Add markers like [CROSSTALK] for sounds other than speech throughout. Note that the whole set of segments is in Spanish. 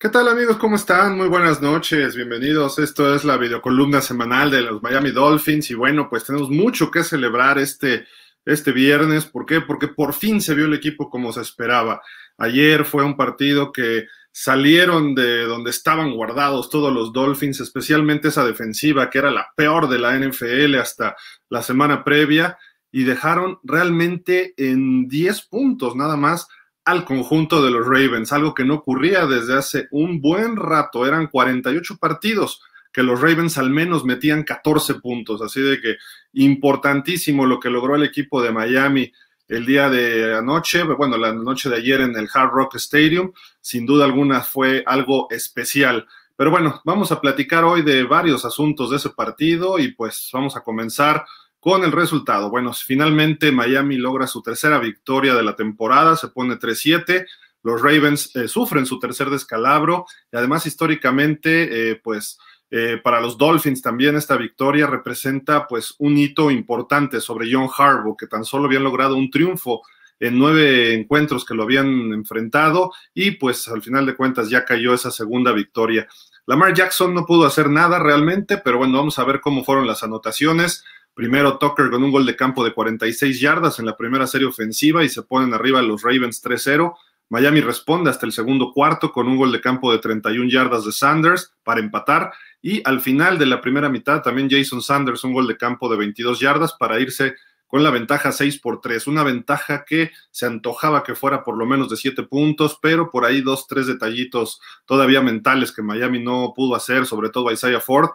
¿Qué tal amigos? ¿Cómo están? Muy buenas noches, bienvenidos. Esto es la videocolumna semanal de los Miami Dolphins y bueno, pues tenemos mucho que celebrar este, este viernes. ¿Por qué? Porque por fin se vio el equipo como se esperaba. Ayer fue un partido que salieron de donde estaban guardados todos los Dolphins, especialmente esa defensiva que era la peor de la NFL hasta la semana previa y dejaron realmente en 10 puntos nada más al conjunto de los Ravens, algo que no ocurría desde hace un buen rato, eran 48 partidos que los Ravens al menos metían 14 puntos, así de que importantísimo lo que logró el equipo de Miami el día de anoche, bueno, la noche de ayer en el Hard Rock Stadium, sin duda alguna fue algo especial. Pero bueno, vamos a platicar hoy de varios asuntos de ese partido y pues vamos a comenzar con el resultado. Bueno, finalmente Miami logra su tercera victoria de la temporada, se pone 3-7. Los Ravens eh, sufren su tercer descalabro y además históricamente, eh, pues eh, para los Dolphins también esta victoria representa pues un hito importante sobre John Harbaugh, que tan solo habían logrado un triunfo en nueve encuentros que lo habían enfrentado y pues al final de cuentas ya cayó esa segunda victoria. Lamar Jackson no pudo hacer nada realmente, pero bueno, vamos a ver cómo fueron las anotaciones. Primero Tucker con un gol de campo de 46 yardas en la primera serie ofensiva y se ponen arriba los Ravens 3-0. Miami responde hasta el segundo cuarto con un gol de campo de 31 yardas de Sanders para empatar y al final de la primera mitad también Jason Sanders un gol de campo de 22 yardas para irse con la ventaja 6 por 3, una ventaja que se antojaba que fuera por lo menos de 7 puntos, pero por ahí dos, tres detallitos todavía mentales que Miami no pudo hacer, sobre todo Isaiah Ford,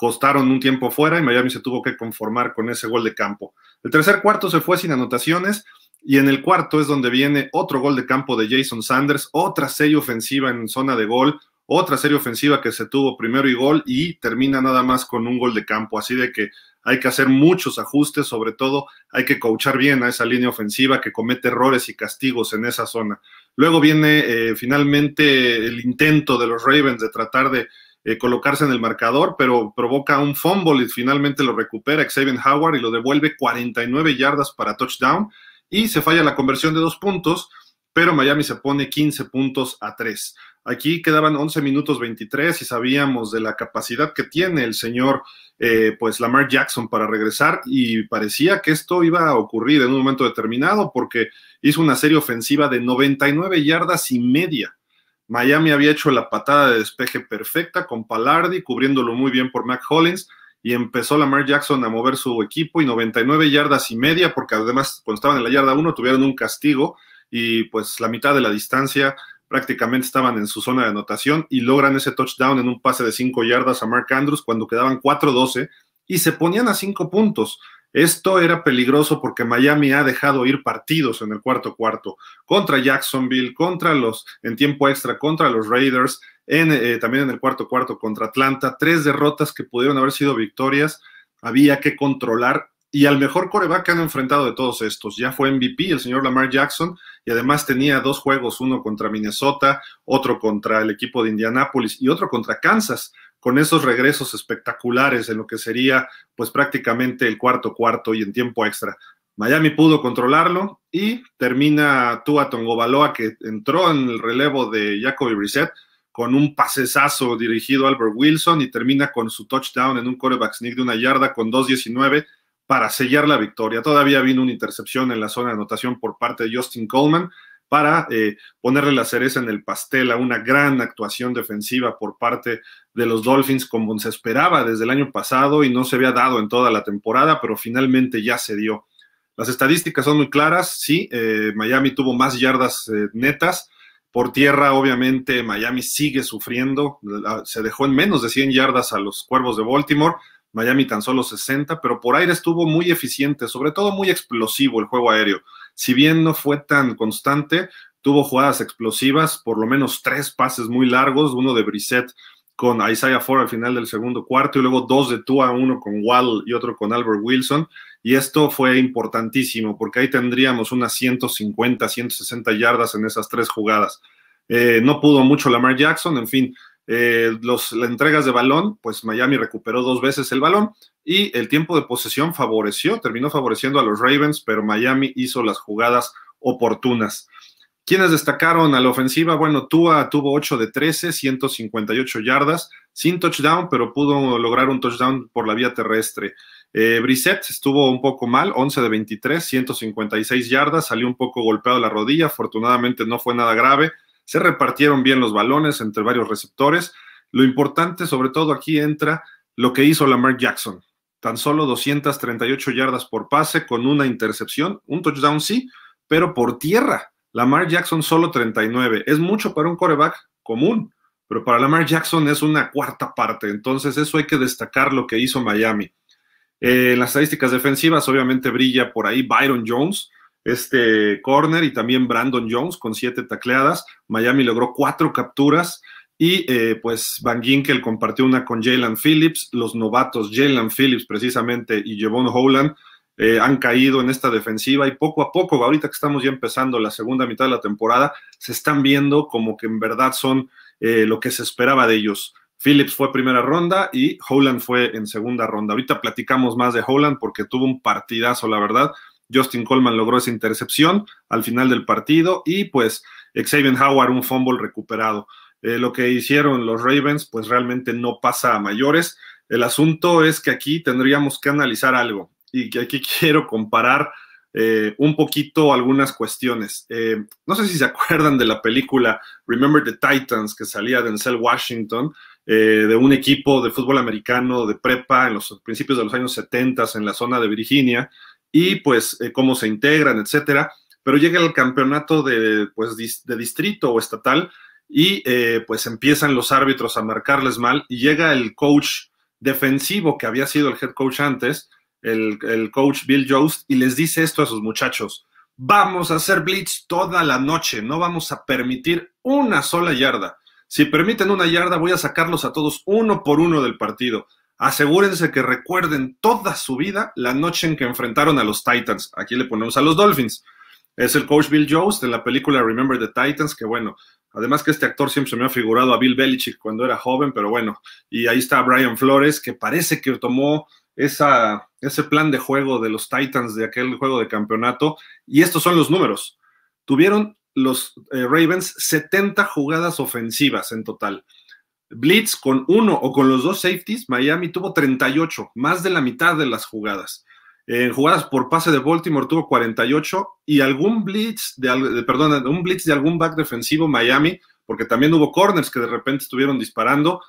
costaron un tiempo fuera y Miami se tuvo que conformar con ese gol de campo. El tercer cuarto se fue sin anotaciones y en el cuarto es donde viene otro gol de campo de Jason Sanders, otra serie ofensiva en zona de gol, otra serie ofensiva que se tuvo primero y gol y termina nada más con un gol de campo. Así de que hay que hacer muchos ajustes, sobre todo hay que coachar bien a esa línea ofensiva que comete errores y castigos en esa zona. Luego viene eh, finalmente el intento de los Ravens de tratar de eh, colocarse en el marcador, pero provoca un fumble y finalmente lo recupera Xavier Howard y lo devuelve 49 yardas para touchdown y se falla la conversión de dos puntos, pero Miami se pone 15 puntos a 3. Aquí quedaban 11 minutos 23 y sabíamos de la capacidad que tiene el señor eh, pues Lamar Jackson para regresar y parecía que esto iba a ocurrir en un momento determinado porque hizo una serie ofensiva de 99 yardas y media Miami había hecho la patada de despeje perfecta con Palardi, cubriéndolo muy bien por Mac Hollins, y empezó Lamar Jackson a mover su equipo y 99 yardas y media, porque además cuando estaban en la yarda 1 tuvieron un castigo y pues la mitad de la distancia prácticamente estaban en su zona de anotación y logran ese touchdown en un pase de 5 yardas a Mark Andrews cuando quedaban 4-12 y se ponían a 5 puntos. Esto era peligroso porque Miami ha dejado ir partidos en el cuarto cuarto contra Jacksonville, contra los en tiempo extra, contra los Raiders, en, eh, también en el cuarto cuarto contra Atlanta. Tres derrotas que pudieron haber sido victorias. Había que controlar y al mejor coreback que han enfrentado de todos estos. Ya fue MVP el señor Lamar Jackson y además tenía dos juegos, uno contra Minnesota, otro contra el equipo de Indianápolis y otro contra Kansas con esos regresos espectaculares en lo que sería pues prácticamente el cuarto cuarto y en tiempo extra. Miami pudo controlarlo y termina Tua que entró en el relevo de Jacoby Brissett con un pasesazo dirigido a Albert Wilson y termina con su touchdown en un coreback sneak de una yarda con 2.19 para sellar la victoria. Todavía vino una intercepción en la zona de anotación por parte de Justin Coleman para eh, ponerle la cereza en el pastel a una gran actuación defensiva por parte de los Dolphins, como se esperaba desde el año pasado y no se había dado en toda la temporada, pero finalmente ya se dio. Las estadísticas son muy claras, sí, eh, Miami tuvo más yardas eh, netas. Por tierra, obviamente, Miami sigue sufriendo. Se dejó en menos de 100 yardas a los Cuervos de Baltimore. Miami tan solo 60, pero por aire estuvo muy eficiente, sobre todo muy explosivo el juego aéreo si bien no fue tan constante, tuvo jugadas explosivas, por lo menos tres pases muy largos, uno de Brissett con Isaiah Ford al final del segundo cuarto y luego dos de Tua, uno con Wall y otro con Albert Wilson. Y esto fue importantísimo porque ahí tendríamos unas 150, 160 yardas en esas tres jugadas. Eh, no pudo mucho Lamar Jackson, en fin, eh, los, las entregas de balón, pues Miami recuperó dos veces el balón, y el tiempo de posesión favoreció, terminó favoreciendo a los Ravens, pero Miami hizo las jugadas oportunas. ¿Quiénes destacaron a la ofensiva? Bueno, Tua tuvo 8 de 13, 158 yardas, sin touchdown, pero pudo lograr un touchdown por la vía terrestre. Eh, Brissett estuvo un poco mal, 11 de 23, 156 yardas, salió un poco golpeado la rodilla, afortunadamente no fue nada grave. Se repartieron bien los balones entre varios receptores. Lo importante, sobre todo aquí, entra lo que hizo Lamar Jackson tan solo 238 yardas por pase con una intercepción, un touchdown sí, pero por tierra. Lamar Jackson solo 39. Es mucho para un coreback común, pero para Lamar Jackson es una cuarta parte. Entonces eso hay que destacar lo que hizo Miami. en eh, las estadísticas defensivas obviamente brilla por ahí Byron Jones, este corner y también Brandon Jones con siete tacleadas. Miami logró cuatro capturas. Y eh, pues Van Ginkel compartió una con Jalen Phillips. Los novatos Jalen Phillips precisamente y Jevon Howland eh, han caído en esta defensiva y poco a poco, ahorita que estamos ya empezando la segunda mitad de la temporada, se están viendo como que en verdad son eh, lo que se esperaba de ellos. Phillips fue primera ronda y Howland fue en segunda ronda. Ahorita platicamos más de Howland porque tuvo un partidazo, la verdad. Justin Coleman logró esa intercepción al final del partido y pues Xavier Howard un fumble recuperado. Eh, lo que hicieron los Ravens, pues realmente no pasa a mayores. El asunto es que aquí tendríamos que analizar algo y que aquí [LAUGHS] quiero comparar eh, un poquito algunas cuestiones. Eh, no sé si se acuerdan de la película Remember the Titans que salía de Denzel Washington, de un equipo de fútbol americano de prepa en los principios de los años 70 en la zona de Virginia y pues cómo se integran, etcétera. Pero llega el campeonato de, pues, de distrito o estatal y eh, pues empiezan los árbitros a marcarles mal y llega el coach defensivo que había sido el head coach antes, el, coach Bill Jost, y les dice esto a sus muchachos, vamos a hacer blitz toda la noche, no vamos a permitir una sola yarda. Si permiten una yarda, voy a sacarlos a todos uno por uno del partido. Asegúrense que recuerden toda su vida la noche en que enfrentaron a los Titans. Aquí le ponemos a los Dolphins. Es el coach Bill Jones de la película Remember the Titans, que bueno, Además que este actor siempre se me ha figurado a Bill Belichick cuando era joven, pero bueno, y ahí está Brian Flores, que parece que tomó ese plan de juego de los Titans de aquel juego de campeonato. Y estos son los números. Tuvieron los eh, Ravens 70 jugadas ofensivas en total. Blitz con uno o con los dos safeties, Miami tuvo 38, más de la mitad de las jugadas. En jugadas por pase de Baltimore tuvo 48 y algún blitz de, un blitz de algún back defensivo Miami, porque también hubo corners que de repente estuvieron disparando,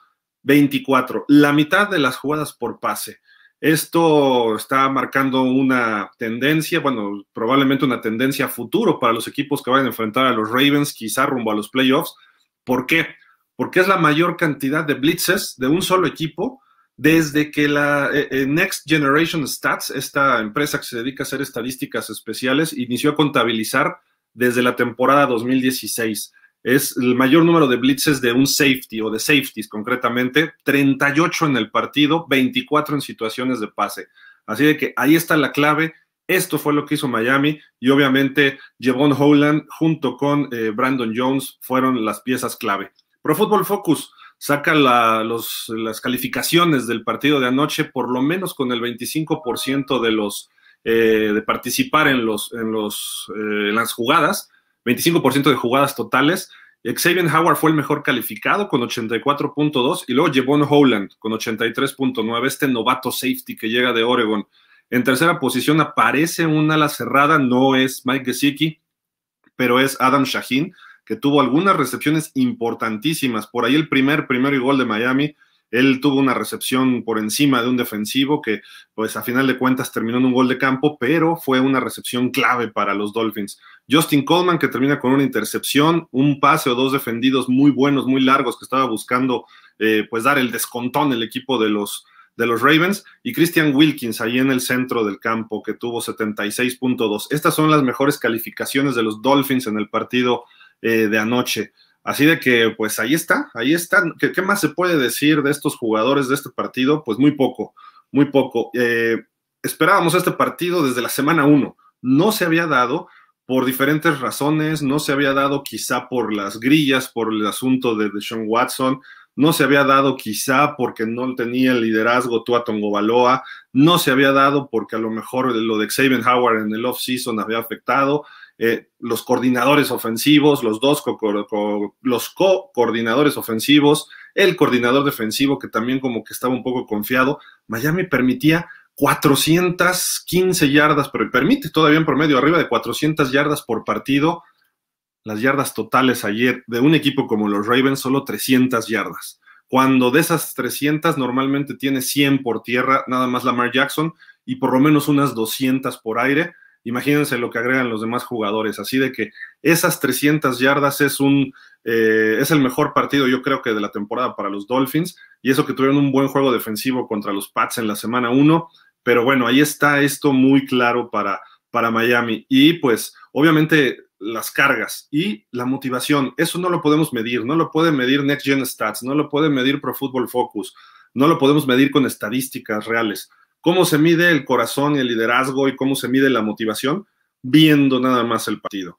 24, la mitad de las jugadas por pase. Esto está marcando una tendencia, bueno, probablemente una tendencia futuro para los equipos que vayan a enfrentar a los Ravens, quizá rumbo a los playoffs. ¿Por qué? Porque es la mayor cantidad de blitzes de un solo equipo desde que la eh, eh, Next Generation Stats, esta empresa que se dedica a hacer estadísticas especiales, inició a contabilizar desde la temporada 2016. Es el mayor número de blitzes de un safety o de safeties concretamente, 38 en el partido, 24 en situaciones de pase. Así de que ahí está la clave. Esto fue lo que hizo Miami y obviamente Jevon Howland junto con eh, Brandon Jones fueron las piezas clave. Pro Football Focus saca las calificaciones del partido de anoche, por lo menos con el 25% de los eh, de participar en los en los eh, en las jugadas, 25% de jugadas totales. Xavier Howard fue el mejor calificado con 84.2 y luego Jevon Holland con 83.9, este novato safety que llega de Oregon. En tercera posición aparece una ala cerrada, no es Mike Gesicki, pero es Adam shahin que tuvo algunas recepciones importantísimas. Por ahí el primer, primero y gol de Miami, él tuvo una recepción por encima de un defensivo que, pues a final de cuentas, terminó en un gol de campo, pero fue una recepción clave para los Dolphins. Justin Coleman, que termina con una intercepción, un pase o dos defendidos muy buenos, muy largos, que estaba buscando, eh, pues, dar el descontón el equipo de los, de los Ravens y Christian Wilkins ahí en el centro del campo que tuvo 76.2. Estas son las mejores calificaciones de los Dolphins en el partido eh, de anoche. Así de que, pues ahí está, ahí está. ¿Qué, más se puede decir de estos jugadores de este partido? Pues muy poco, muy poco. Eh, esperábamos este partido desde la semana uno, No se había dado por diferentes razones, no se había dado quizá por las grillas, por el asunto de Sean Watson, no se había dado quizá porque no tenía el liderazgo Tua Tongobaloa, no se había dado porque a lo mejor lo de Xavier Howard en el off-season había afectado, eh, los coordinadores ofensivos, los dos los coordinadores ofensivos, el coordinador defensivo que también como que estaba un poco confiado. Miami permitía 415 yardas, pero permite todavía en promedio arriba de 400 yardas por partido. Las yardas totales ayer de un equipo como los Ravens, solo 300 yardas. Cuando de esas 300 normalmente tiene 100 por tierra, nada más Lamar Jackson, y por lo menos unas 200 por aire imagínense lo que agregan los demás jugadores. Así de que esas 300 yardas es un eh, es el mejor partido, yo creo que de la temporada para los Dolphins. Y eso que tuvieron un buen juego defensivo contra los Pats en la semana 1. Pero bueno, ahí está esto muy claro para, para Miami. Y pues, obviamente, las cargas y la motivación. Eso no lo podemos medir, no lo puede medir Next Gen Stats, no lo puede medir Pro Football Focus, no lo podemos medir con estadísticas reales. ¿Cómo se mide el corazón y el liderazgo y cómo se mide la motivación? Viendo nada más el partido.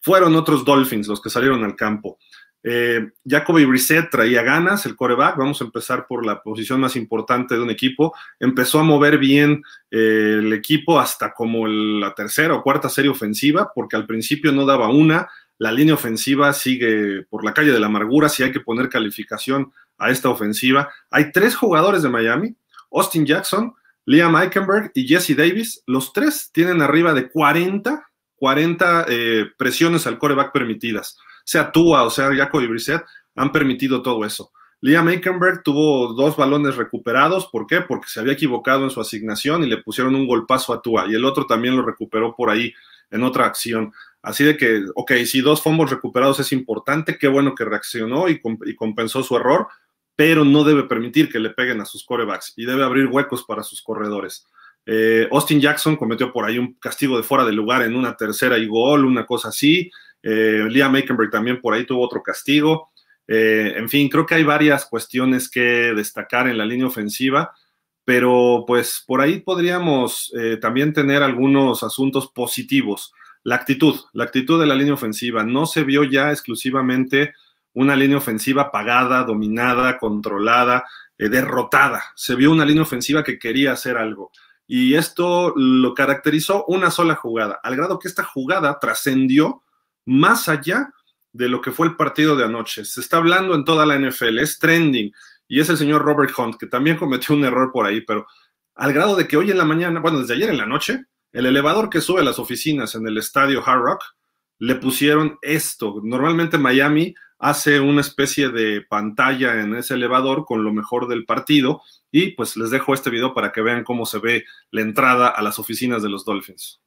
Fueron otros Dolphins los que salieron al campo. Eh, Jacoby Brissett traía ganas, el coreback, vamos a empezar por la posición más importante de un equipo, empezó a mover bien eh, el equipo hasta como la tercera o cuarta serie ofensiva, porque al principio no daba una, la línea ofensiva sigue por la calle de la amargura, si hay que poner calificación a esta ofensiva. Hay tres jugadores de Miami, Austin Jackson, Liam Eichenberg y Jesse Davis, los tres tienen arriba de 40, 40 eh, presiones al coreback permitidas. Sea Tua o sea y Brissett, han permitido todo eso. Liam Eikenberg tuvo dos balones recuperados. ¿Por qué? Porque se había equivocado en su asignación y le pusieron un golpazo a Tua. Y el otro también lo recuperó por ahí en otra acción. Así de que, ok, si dos fumbles recuperados es importante, qué bueno que reaccionó y, y compensó su error pero no debe permitir que le peguen a sus corebacks y debe abrir huecos para sus corredores. Eh, Austin Jackson cometió por ahí un castigo de fuera de lugar en una tercera y gol, una cosa así. Eh, Liam también por ahí tuvo otro castigo. Eh, en fin, creo que hay varias cuestiones que destacar en la línea ofensiva, pero pues por ahí podríamos eh, también tener algunos asuntos positivos. La actitud, la actitud de la línea ofensiva no se vio ya exclusivamente una línea ofensiva pagada, dominada, controlada, eh, derrotada. Se vio una línea ofensiva que quería hacer algo. Y esto lo caracterizó una sola jugada, al grado que esta jugada trascendió más allá de lo que fue el partido de anoche. Se está hablando en toda la NFL, es trending. Y es el señor Robert Hunt, que también cometió un error por ahí, pero al grado de que hoy en la mañana, bueno, desde ayer en la noche, el elevador que sube a las oficinas en el estadio Hard Rock, le pusieron esto. Normalmente Miami hace una especie de pantalla en ese elevador con lo mejor del partido y pues les dejo este video para que vean cómo se ve la entrada a las oficinas de los Dolphins.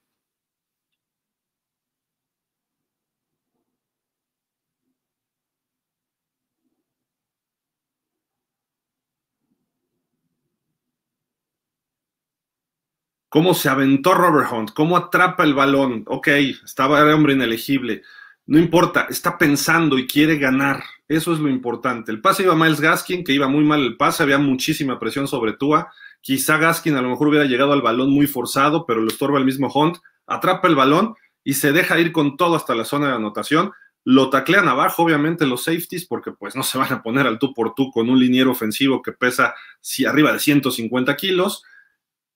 cómo se aventó Robert Hunt, cómo atrapa el balón. Ok, estaba el hombre inelegible. No importa, está pensando y quiere ganar. Eso es lo importante. El pase iba a Miles Gaskin, que iba muy mal el pase, había muchísima presión sobre Tua. Quizá Gaskin a lo mejor hubiera llegado al balón muy forzado, pero lo estorba el mismo Hunt. Atrapa el balón y se deja ir con todo hasta la zona de anotación. Lo taclean abajo, obviamente, los safeties, porque pues no se van a poner al tú por tú con un liniero ofensivo que pesa si, arriba de 150 kilos.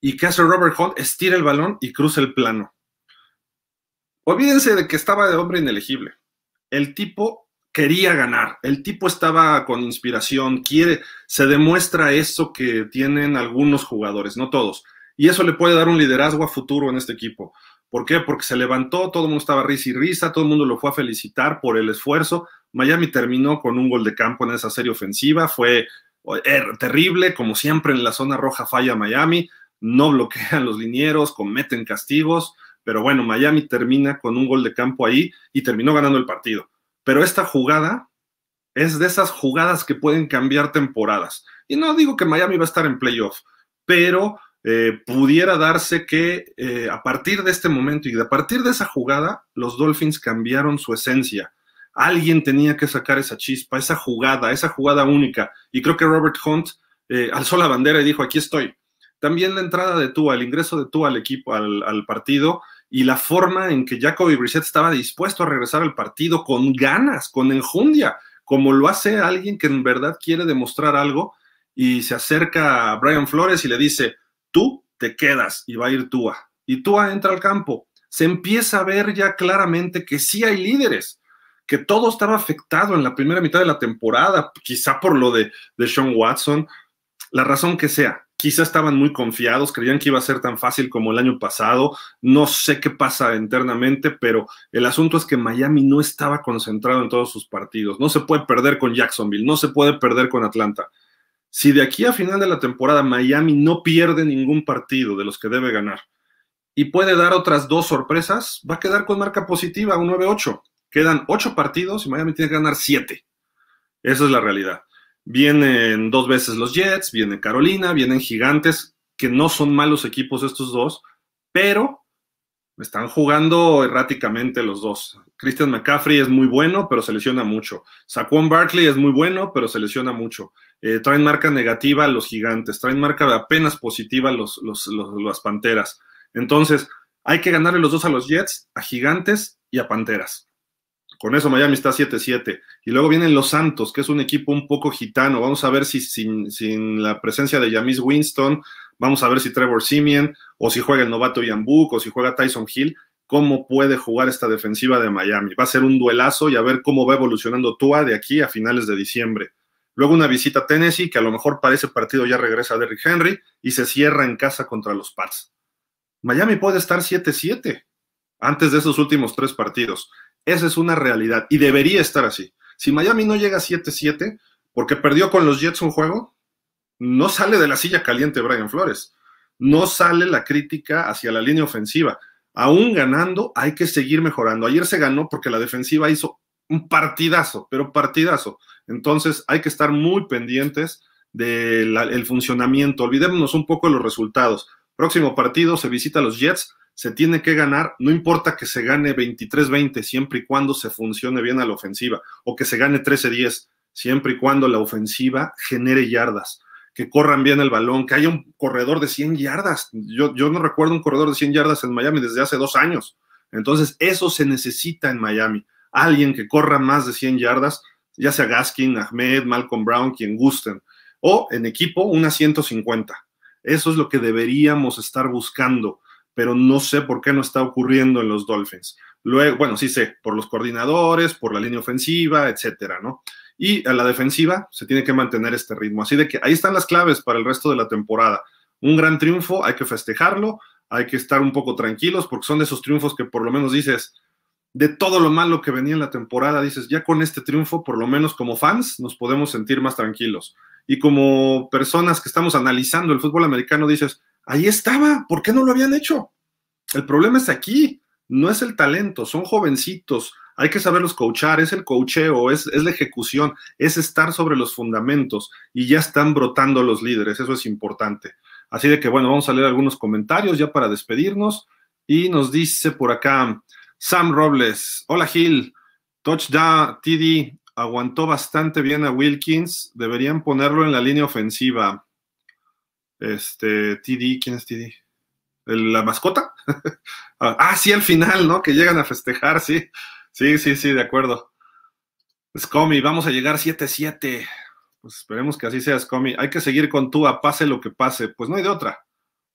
Y que hace Robert Hunt, estira el balón y cruza el plano Olvídense de que estaba de hombre inelegible. El tipo quería ganar, el tipo estaba con inspiración, quiere, se demuestra eso que tienen algunos jugadores, no todos. Y eso le puede dar un liderazgo a futuro en este equipo. ¿Por qué? Porque se levantó, todo el mundo estaba risa y risa, todo el mundo lo fue a felicitar por el esfuerzo. Miami terminó con un gol de campo en esa serie ofensiva, fue eh, terrible, como siempre en la zona roja falla Miami, no bloquean los linieros, cometen castigos pero bueno, Miami termina con un gol de campo ahí y terminó ganando el partido. Pero esta jugada es de esas jugadas que pueden cambiar temporadas. Y no digo que Miami va a estar en playoff, pero eh, pudiera darse que eh, a partir de este momento y de a partir de esa jugada, los Dolphins cambiaron su esencia. Alguien tenía que sacar esa chispa, esa jugada, esa jugada única. Y creo que Robert Hunt eh, alzó la bandera y dijo, aquí estoy. También la entrada de tú, el ingreso de tú al equipo, al partido, y la forma en que Jacoby Brissett estaba dispuesto a regresar al partido con ganas, con enjundia, como lo hace alguien que en verdad quiere demostrar algo y se acerca a Brian Flores y le dice, tú te quedas y va a ir Tua. Y Tua entra al campo. Se empieza a ver ya claramente que sí hay líderes, que todo estaba afectado en la primera mitad de la temporada, quizá por lo de, de Sean Watson, la razón que sea. Quizá estaban muy confiados, creían que iba a ser tan fácil como el año pasado. No sé qué pasa internamente, pero el asunto es que Miami no estaba concentrado en todos sus partidos. No se puede perder con Jacksonville, no se puede perder con Atlanta. Si de aquí a final de la temporada Miami no pierde ningún partido de los que debe ganar y puede dar otras dos sorpresas, va a quedar con marca positiva, un 9-8. Quedan ocho partidos y Miami tiene que ganar siete. Esa es la realidad. Vienen dos veces los Jets, viene Carolina, vienen Gigantes, que no son malos equipos estos dos, pero están jugando erráticamente los dos. Christian McCaffrey es muy bueno, pero se lesiona mucho. Saquon Barkley es muy bueno, pero se lesiona mucho. Eh, traen marca negativa los gigantes, traen marca apenas positiva las panteras. Entonces, hay que ganarle los dos a los Jets, a gigantes y a panteras. Con eso Miami está 7-7. Y luego vienen los Santos, que es un equipo un poco gitano. Vamos a ver si sin, la presencia de Yamis Winston, vamos a ver si Trevor Simeon, o si juega el novato Ian Book, o si juega Tyson Hill, cómo puede jugar esta defensiva de Miami. Va a ser un duelazo y a ver cómo va evolucionando Tua de aquí a finales de diciembre. Luego una visita a Tennessee, que a lo mejor para ese partido ya regresa Derrick Henry y se cierra en casa contra los Pats. Miami puede estar 7-7 antes de esos últimos tres partidos. Esa es una realidad y debería estar así. Si Miami no llega a 7-7 porque perdió con los Jets un juego, no sale de la silla caliente Brian Flores. No sale la crítica hacia la línea ofensiva. Aún ganando, hay que seguir mejorando. Ayer se ganó porque la defensiva hizo un partidazo, pero partidazo. Entonces hay que estar muy pendientes del funcionamiento. Olvidémonos un poco de los resultados. Próximo partido se visita a los Jets se tiene que ganar, no importa que se gane 23-20, siempre y cuando se funcione bien a la ofensiva, o que se gane 13-10, siempre y cuando la ofensiva genere yardas, que corran bien el balón, que haya un corredor de 100 yardas. Yo, no recuerdo un corredor de 100 yardas en Miami desde hace dos años. Entonces, eso se necesita en Miami. Alguien que corra más de 100 yardas, ya sea Gaskin, Ahmed, Malcolm Brown, quien gusten, o en equipo, una 150. Eso es lo que deberíamos estar buscando pero no sé por qué no está ocurriendo en los Dolphins. Luego, bueno, sí sé, por los coordinadores, por la línea ofensiva, etcétera, ¿no? Y a la defensiva se tiene que mantener este ritmo. Así de que ahí están las claves para el resto de la temporada. Un gran triunfo, hay que festejarlo, hay que estar un poco tranquilos porque son de esos triunfos que por lo menos dices, de todo lo malo que venía en la temporada, dices, ya con este triunfo, por lo menos como fans, nos podemos sentir más tranquilos. Y como personas que estamos analizando el fútbol americano, dices, Ahí estaba, ¿por qué no lo habían hecho? El problema es aquí, no es el talento, son jovencitos, hay que saberlos coachar, es el coacheo, es, es la ejecución, es estar sobre los fundamentos y ya están brotando los líderes, eso es importante. Así de que bueno, vamos a leer algunos comentarios ya para despedirnos y nos dice por acá Sam Robles, hola Gil, touchdown, TD, aguantó bastante bien a Wilkins, deberían ponerlo en la línea ofensiva. Este, TD, ¿quién es TD? ¿La mascota? [LAUGHS] Ah, ah, sí, al final, ¿no? Que llegan a festejar, sí. Sí, sí, sí, de acuerdo. Comi, vamos a llegar 7-7. Pues esperemos que así sea, comi Hay que seguir con Tua, pase lo que pase. Pues no hay de otra.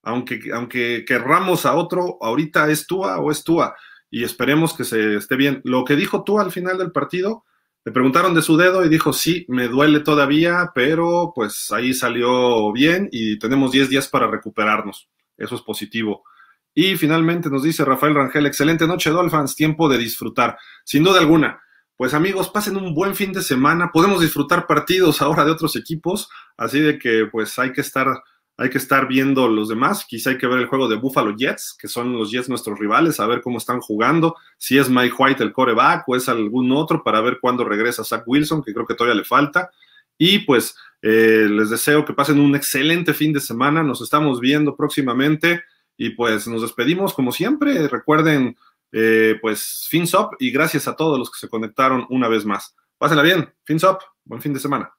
Aunque, aunque querramos a otro, ahorita es Tua o es Tua. Y esperemos que se esté bien. Lo que dijo Tua al final del partido, le preguntaron de su dedo y dijo, sí, me duele todavía, pero pues ahí salió bien y tenemos 10 días para recuperarnos. Eso es positivo. Y finalmente nos dice Rafael Rangel, excelente noche Dolphins, tiempo de disfrutar. Sin duda alguna, pues amigos, pasen un buen fin de semana. Podemos disfrutar partidos ahora de otros equipos, así de que pues hay que estar hay que estar viendo los demás. Quizá hay que ver el juego de Buffalo Jets, que son los Jets nuestros rivales, a ver cómo están jugando, si es Mike White el coreback o es algún otro, para ver cuándo regresa Zach Wilson, que creo que todavía le falta. Y pues eh, les deseo que pasen un excelente fin de semana. Nos estamos viendo próximamente y pues nos despedimos como siempre. Recuerden, eh, pues, up, y gracias a todos los que se conectaron una vez más. Pásenla bien, up, buen fin de semana.